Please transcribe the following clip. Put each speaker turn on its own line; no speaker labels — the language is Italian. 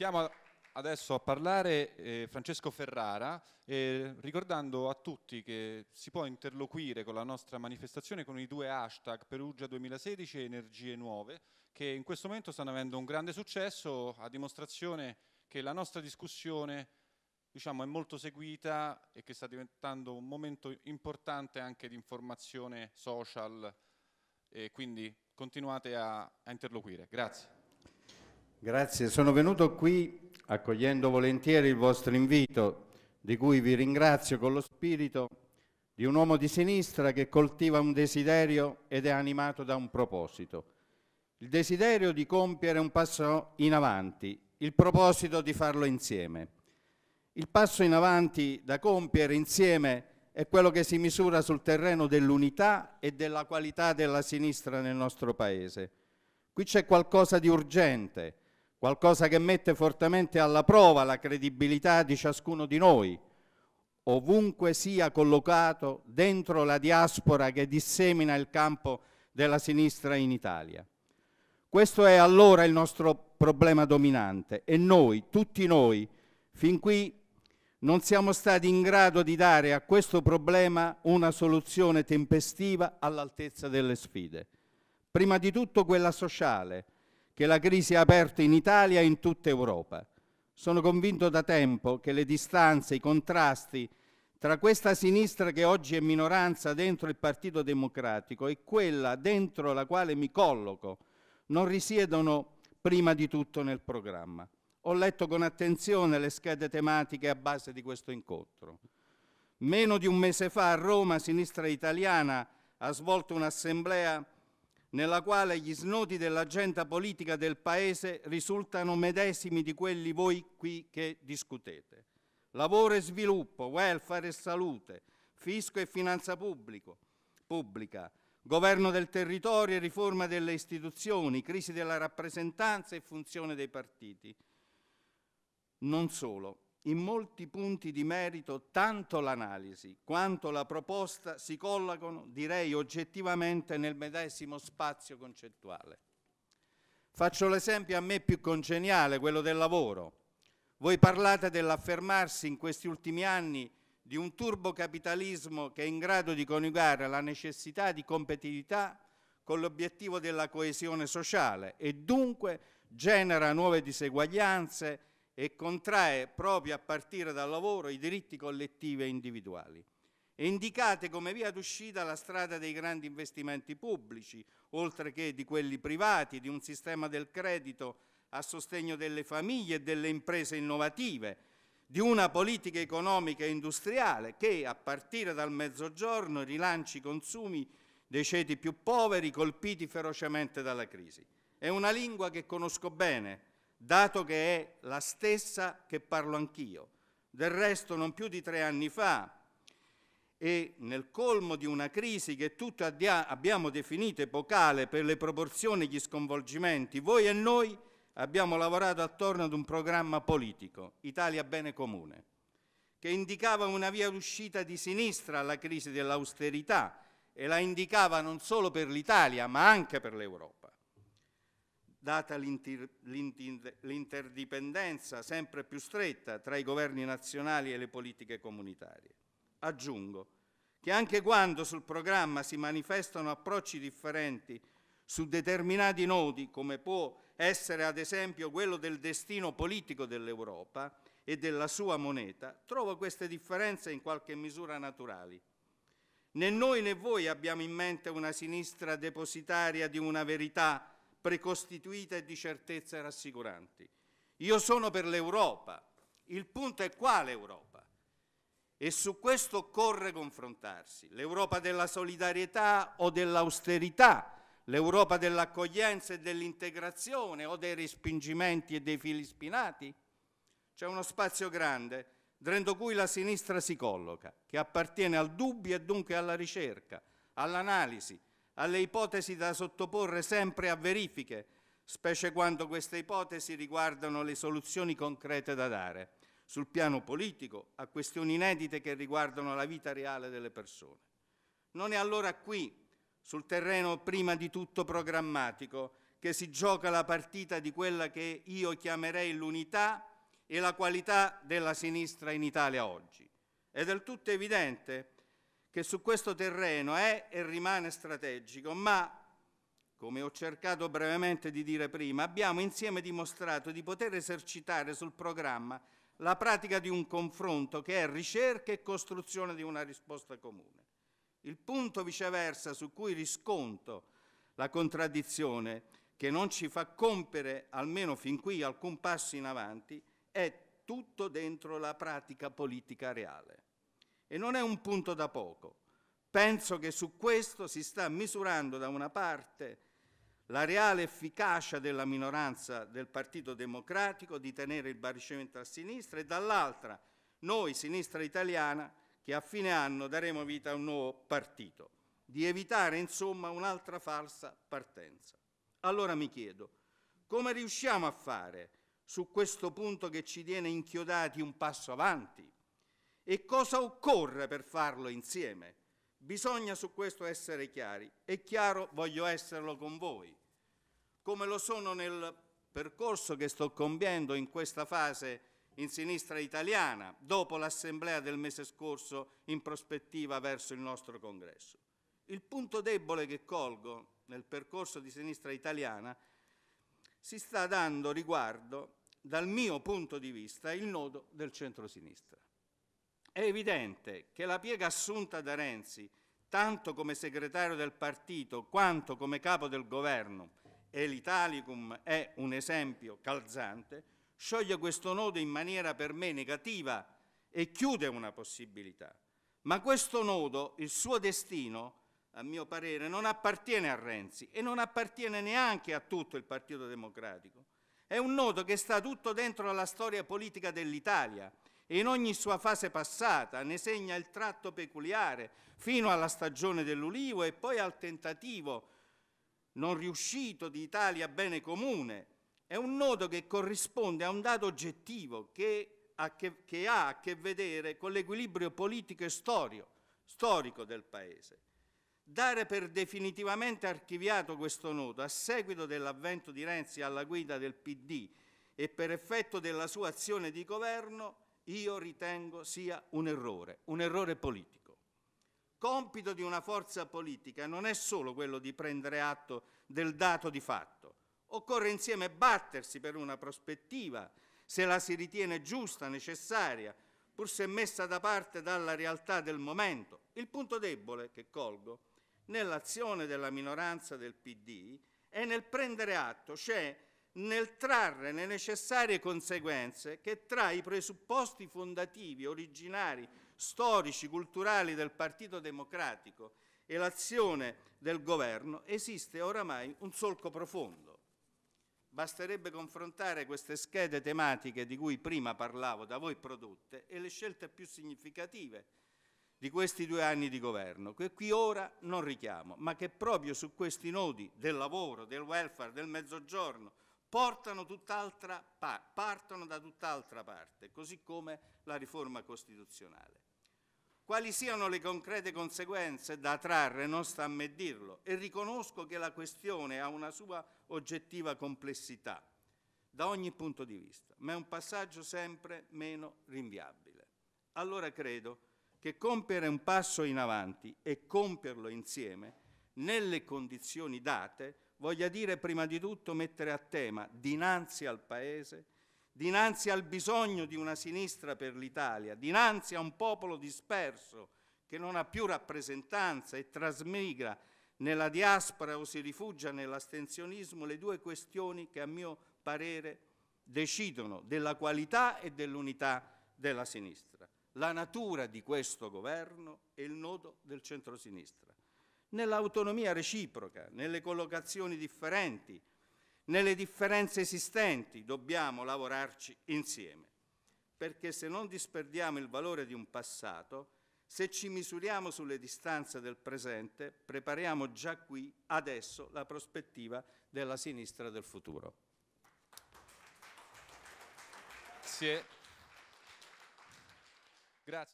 Chiamo adesso a parlare eh, Francesco Ferrara, eh, ricordando a tutti che si può interloquire con la nostra manifestazione con i due hashtag Perugia 2016 e Energie Nuove, che in questo momento stanno avendo un grande successo a dimostrazione che la nostra discussione diciamo, è molto seguita e che sta diventando un momento importante anche di informazione social e quindi continuate a, a interloquire. Grazie. Grazie, sono venuto qui accogliendo volentieri il vostro invito, di cui vi ringrazio con lo spirito di un uomo di sinistra che coltiva un desiderio ed è animato da un proposito. Il desiderio di compiere un passo in avanti, il proposito di farlo insieme. Il passo in avanti da compiere insieme è quello che si misura sul terreno dell'unità e della qualità della sinistra nel nostro Paese. Qui c'è qualcosa di urgente, qualcosa che mette fortemente alla prova la credibilità di ciascuno di noi, ovunque sia collocato dentro la diaspora che dissemina il campo della sinistra in Italia. Questo è allora il nostro problema dominante e noi, tutti noi, fin qui non siamo stati in grado di dare a questo problema una soluzione tempestiva all'altezza delle sfide. Prima di tutto quella sociale, che la crisi ha aperto in Italia e in tutta Europa. Sono convinto da tempo che le distanze, i contrasti tra questa sinistra che oggi è minoranza dentro il Partito Democratico e quella dentro la quale mi colloco non risiedono prima di tutto nel programma. Ho letto con attenzione le schede tematiche a base di questo incontro. Meno di un mese fa a Roma Sinistra Italiana ha svolto un'assemblea nella quale gli snodi dell'agenda politica del Paese risultano medesimi di quelli voi qui che discutete. Lavoro e sviluppo, welfare e salute, fisco e finanza pubblico, pubblica, governo del territorio e riforma delle istituzioni, crisi della rappresentanza e funzione dei partiti. Non solo, in molti punti di merito tanto l'analisi quanto la proposta si collocano, direi oggettivamente, nel medesimo spazio concettuale. Faccio l'esempio a me più congeniale, quello del lavoro. Voi parlate dell'affermarsi in questi ultimi anni di un turbocapitalismo che è in grado di coniugare la necessità di competitività con l'obiettivo della coesione sociale e dunque genera nuove diseguaglianze e contrae proprio a partire dal lavoro i diritti collettivi e individuali. E indicate come via d'uscita la strada dei grandi investimenti pubblici, oltre che di quelli privati, di un sistema del credito a sostegno delle famiglie e delle imprese innovative, di una politica economica e industriale che, a partire dal mezzogiorno, rilanci i consumi dei ceti più poveri colpiti ferocemente dalla crisi. È una lingua che conosco bene, dato che è la stessa che parlo anch'io. Del resto non più di tre anni fa e nel colmo di una crisi che tutti abbiamo definito epocale per le proporzioni e gli sconvolgimenti, voi e noi abbiamo lavorato attorno ad un programma politico, Italia Bene Comune, che indicava una via d'uscita di sinistra alla crisi dell'austerità e la indicava non solo per l'Italia ma anche per l'Europa data l'interdipendenza sempre più stretta tra i governi nazionali e le politiche comunitarie. Aggiungo che anche quando sul programma si manifestano approcci differenti su determinati nodi, come può essere ad esempio quello del destino politico dell'Europa e della sua moneta, trovo queste differenze in qualche misura naturali. Né noi né voi abbiamo in mente una sinistra depositaria di una verità precostituita e di certezze rassicuranti. Io sono per l'Europa. Il punto è quale Europa? E su questo occorre confrontarsi. L'Europa della solidarietà o dell'austerità? L'Europa dell'accoglienza e dell'integrazione o dei respingimenti e dei fili spinati? C'è uno spazio grande dentro cui la sinistra si colloca, che appartiene al dubbio e dunque alla ricerca, all'analisi, alle ipotesi da sottoporre sempre a verifiche, specie quando queste ipotesi riguardano le soluzioni concrete da dare, sul piano politico, a questioni inedite che riguardano la vita reale delle persone. Non è allora qui, sul terreno prima di tutto programmatico, che si gioca la partita di quella che io chiamerei l'unità e la qualità della sinistra in Italia oggi. È del tutto evidente che su questo terreno è e rimane strategico, ma come ho cercato brevemente di dire prima, abbiamo insieme dimostrato di poter esercitare sul programma la pratica di un confronto che è ricerca e costruzione di una risposta comune. Il punto viceversa su cui riscontro la contraddizione che non ci fa compiere, almeno fin qui, alcun passo in avanti, è tutto dentro la pratica politica reale. E non è un punto da poco. Penso che su questo si sta misurando da una parte la reale efficacia della minoranza del Partito Democratico di tenere il baricentro a sinistra e dall'altra noi, sinistra italiana, che a fine anno daremo vita a un nuovo partito, di evitare insomma un'altra falsa partenza. Allora mi chiedo, come riusciamo a fare su questo punto che ci tiene inchiodati un passo avanti? E cosa occorre per farlo insieme? Bisogna su questo essere chiari e chiaro voglio esserlo con voi, come lo sono nel percorso che sto compiendo in questa fase in sinistra italiana, dopo l'assemblea del mese scorso in prospettiva verso il nostro congresso. Il punto debole che colgo nel percorso di sinistra italiana si sta dando riguardo, dal mio punto di vista, il nodo del centro-sinistra. È evidente che la piega assunta da Renzi, tanto come segretario del partito quanto come capo del governo, e l'Italicum è un esempio calzante, scioglie questo nodo in maniera per me negativa e chiude una possibilità. Ma questo nodo, il suo destino, a mio parere, non appartiene a Renzi e non appartiene neanche a tutto il Partito Democratico. È un nodo che sta tutto dentro alla storia politica dell'Italia, e in ogni sua fase passata ne segna il tratto peculiare fino alla stagione dell'ulivo e poi al tentativo non riuscito di Italia bene comune. È un nodo che corrisponde a un dato oggettivo che ha, che, che ha a che vedere con l'equilibrio politico e storico, storico del Paese. Dare per definitivamente archiviato questo nodo a seguito dell'avvento di Renzi alla guida del PD e per effetto della sua azione di governo io ritengo sia un errore, un errore politico. Compito di una forza politica non è solo quello di prendere atto del dato di fatto, occorre insieme battersi per una prospettiva, se la si ritiene giusta, necessaria, pur se messa da parte dalla realtà del momento. Il punto debole che colgo nell'azione della minoranza del PD è nel prendere atto, cioè nel trarre le necessarie conseguenze che tra i presupposti fondativi, originari, storici, culturali del Partito Democratico e l'azione del governo esiste oramai un solco profondo. Basterebbe confrontare queste schede tematiche di cui prima parlavo, da voi prodotte, e le scelte più significative di questi due anni di governo, che qui ora non richiamo, ma che proprio su questi nodi del lavoro, del welfare, del mezzogiorno, pa partono da tutt'altra parte, così come la riforma costituzionale. Quali siano le concrete conseguenze da trarre non sta a me dirlo e riconosco che la questione ha una sua oggettiva complessità da ogni punto di vista, ma è un passaggio sempre meno rinviabile. Allora credo che compiere un passo in avanti e compierlo insieme nelle condizioni date voglia dire prima di tutto mettere a tema dinanzi al Paese, dinanzi al bisogno di una sinistra per l'Italia, dinanzi a un popolo disperso che non ha più rappresentanza e trasmigra nella diaspora o si rifugia nell'astensionismo le due questioni che a mio parere decidono della qualità e dell'unità della sinistra. La natura di questo governo e il nodo del centrosinistra nell'autonomia reciproca, nelle collocazioni differenti, nelle differenze esistenti, dobbiamo lavorarci insieme. Perché se non disperdiamo il valore di un passato, se ci misuriamo sulle distanze del presente, prepariamo già qui, adesso, la prospettiva della sinistra del futuro. Grazie.